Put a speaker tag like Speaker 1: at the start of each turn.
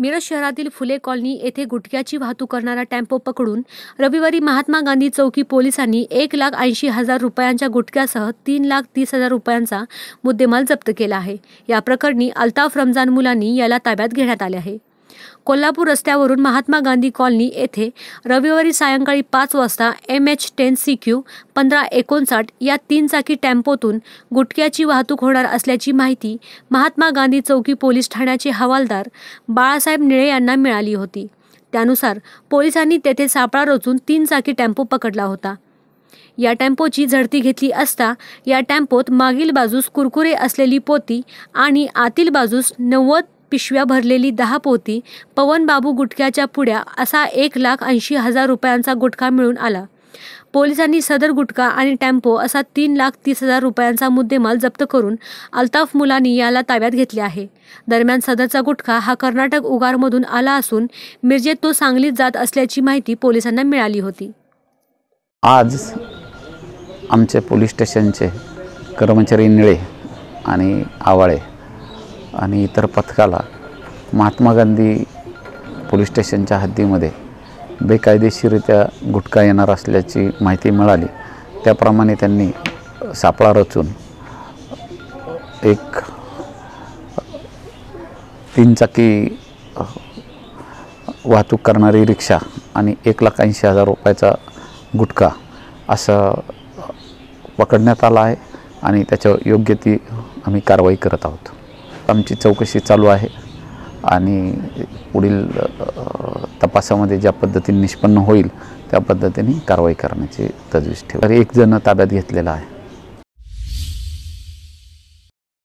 Speaker 1: मिरज शहरातील फुले कॉलनी येथे गुटख्याची वाहतूक करणारा टेम्पो पकडून रविवारी महात्मा गांधी चौकी पोलिसांनी एक लाख ऐंशी हजार रुपयांच्या गुटख्यासह तीन लाख तीस हजार रुपयांचा मुद्देमाल जप्त केला आहे या प्रकरणी अल्ताफ रमजान मुलांनी याला ताब्यात घेण्यात आले आहे कोल्हापूर रस्त्यावरून महात्मा गांधी कॉलनी येथे रविवारी सायंकाळी पाच वाजता M H ten C Q पंधरा एकोणसाठ या तीन चाकी टेम्पोतून गुटख्याची वाहतूक होणार असल्याची माहिती महात्मा गांधी चौकी पोलीस ठाण्याचे हवालदार बाळासाहेब निळे यांना मिळाली होती त्यानुसार पोलिसांनी तेथे सापळा रचून तीन चाकी टेम्पो पकडला होता या टेम्पोची झडती घेतली असता या टेम्पोत मागील बाजूस कुरकुरे असलेली पोती आणि आतील बाजूस नव्वद पिशव्या भरलेली दहा पोती पवनबाबू गुटख्याच्या पुड्या असा एक लाख ऐंशी हजार रुपयांचा गुटखा मिळून आला पोलिसांनी सदर गुटखा आणि टेम्पो असा तीन लाख तीस हजार रुपयांचा मुद्देमाल जप्त करून अल्ताफ मुलानी याला ताब्यात घेतले आहे दरम्यान सदरचा गुटखा हा कर्नाटक उगारमधून आला असून मिरजेत तो सांगलीत जात असल्याची माहिती पोलिसांना मिळाली होती
Speaker 2: आज आमचे पोलीस स्टेशनचे कर्मचारी निळे आणि आवाळे आणि इतर पथकाला महात्मा गांधी पोलीस स्टेशनच्या हद्दीमध्ये बेकायदेशीरित्या गुटखा येणार असल्याची माहिती मिळाली त्याप्रमाणे त्यांनी सापळा रचून एक तीनचाकी वाहतूक करणारी रिक्षा आणि एक लाख ऐंशी हजार रुपयाचा गुटखा असं पकडण्यात आला आहे आणि त्याच्यावर योग्य ती आम्ही कारवाई करत आहोत आमची चौकशी चालू आहे आणि पुढील तपासामध्ये ज्या पद्धतीने निष्पन्न होईल त्या पद्धतीने कारवाई करण्याची तजवीज ठेवली एक जण ताब्यात घेतलेला आहे